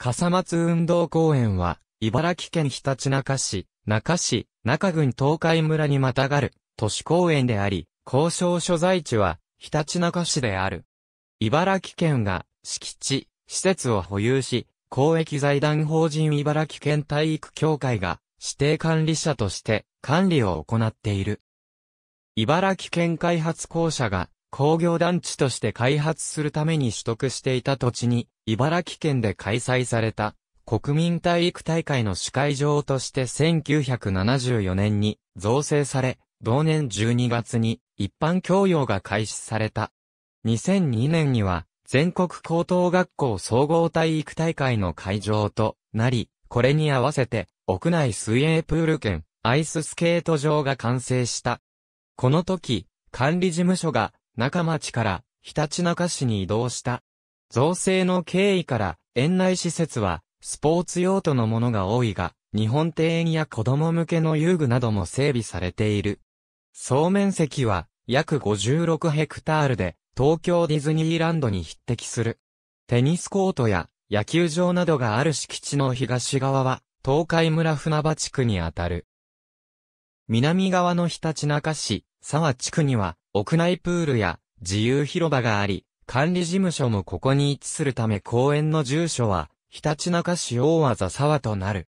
笠松運動公園は、茨城県ひたちなか市、中市、中郡東海村にまたがる、都市公園であり、交渉所在地は、ひたちなか市である。茨城県が、敷地、施設を保有し、公益財団法人茨城県体育協会が、指定管理者として、管理を行っている。茨城県開発公社が、工業団地として開発するために取得していた土地に、茨城県で開催された、国民体育大会の司会場として1974年に造成され、同年12月に一般教養が開始された。2002年には全国高等学校総合体育大会の会場となり、これに合わせて屋内水泳プール兼アイススケート場が完成した。この時、管理事務所が中町からひたちなか市に移動した。造成の経緯から、園内施設は、スポーツ用途のものが多いが、日本庭園や子供向けの遊具なども整備されている。総面積は、約56ヘクタールで、東京ディズニーランドに匹敵する。テニスコートや野球場などがある敷地の東側は、東海村船場地区にあたる。南側のひたちなか市、沢地区には、屋内プールや自由広場があり、管理事務所もここに位置するため公園の住所は、ひたちなか市大和沢となる。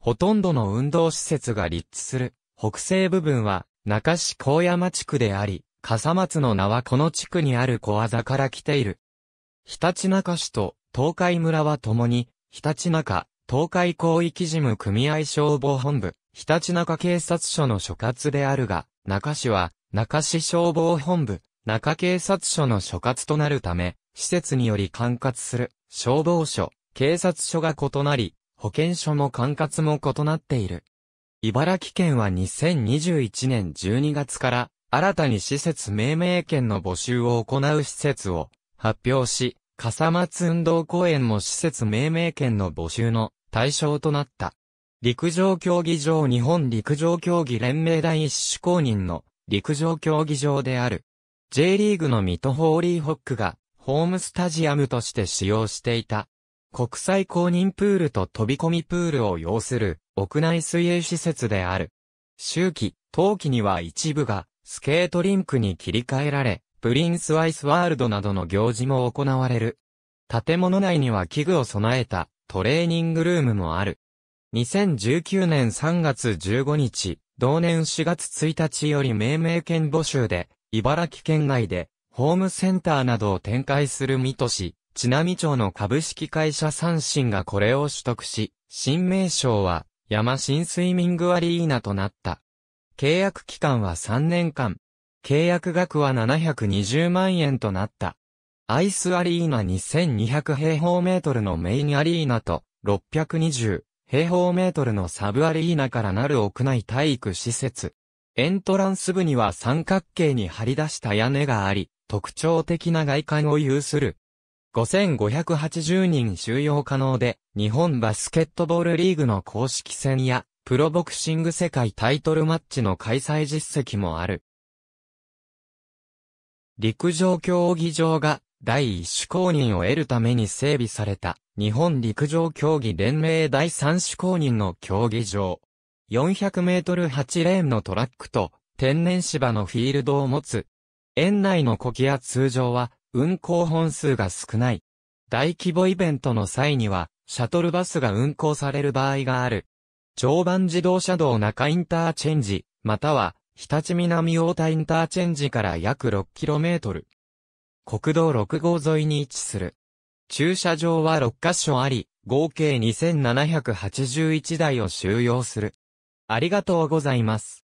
ほとんどの運動施設が立地する、北西部分は、中市高山地区であり、笠松の名はこの地区にある小技から来ている。ひたちなか市と東海村はともに、ひたちなか、東海広域事務組合消防本部、ひたちなか警察署の所轄であるが、中市は、中市消防本部、中警察署の所轄となるため、施設により管轄する消防署、警察署が異なり、保健所の管轄も異なっている。茨城県は2021年12月から新たに施設命名権の募集を行う施設を発表し、笠松運動公園も施設命名権の募集の対象となった。陸上競技場日本陸上競技連盟第一種公認の陸上競技場である。J リーグのミトホーリーホックがホームスタジアムとして使用していた。国際公認プールと飛び込みプールを要する屋内水泳施設である。周期、冬季には一部がスケートリンクに切り替えられ、プリンスワイスワールドなどの行事も行われる。建物内には器具を備えたトレーニングルームもある。2019年3月15日、同年4月1日より命名権募集で、茨城県内で、ホームセンターなどを展開する水戸市、津波町の株式会社三振がこれを取得し、新名称は、山新スイミングアリーナとなった。契約期間は3年間。契約額は720万円となった。アイスアリーナ2200平方メートルのメインアリーナと620平方メートルのサブアリーナからなる屋内体育施設。エントランス部には三角形に張り出した屋根があり、特徴的な外観を有する。5580人収容可能で、日本バスケットボールリーグの公式戦や、プロボクシング世界タイトルマッチの開催実績もある。陸上競技場が第一種公認を得るために整備された、日本陸上競技連盟第三種公認の競技場。400メートル8レーンのトラックと、天然芝のフィールドを持つ。園内のコキア通常は、運行本数が少ない。大規模イベントの際には、シャトルバスが運行される場合がある。常磐自動車道中インターチェンジ、または、日立南大田インターチェンジから約 6km。国道6号沿いに位置する。駐車場は6カ所あり、合計2781台を収容する。ありがとうございます。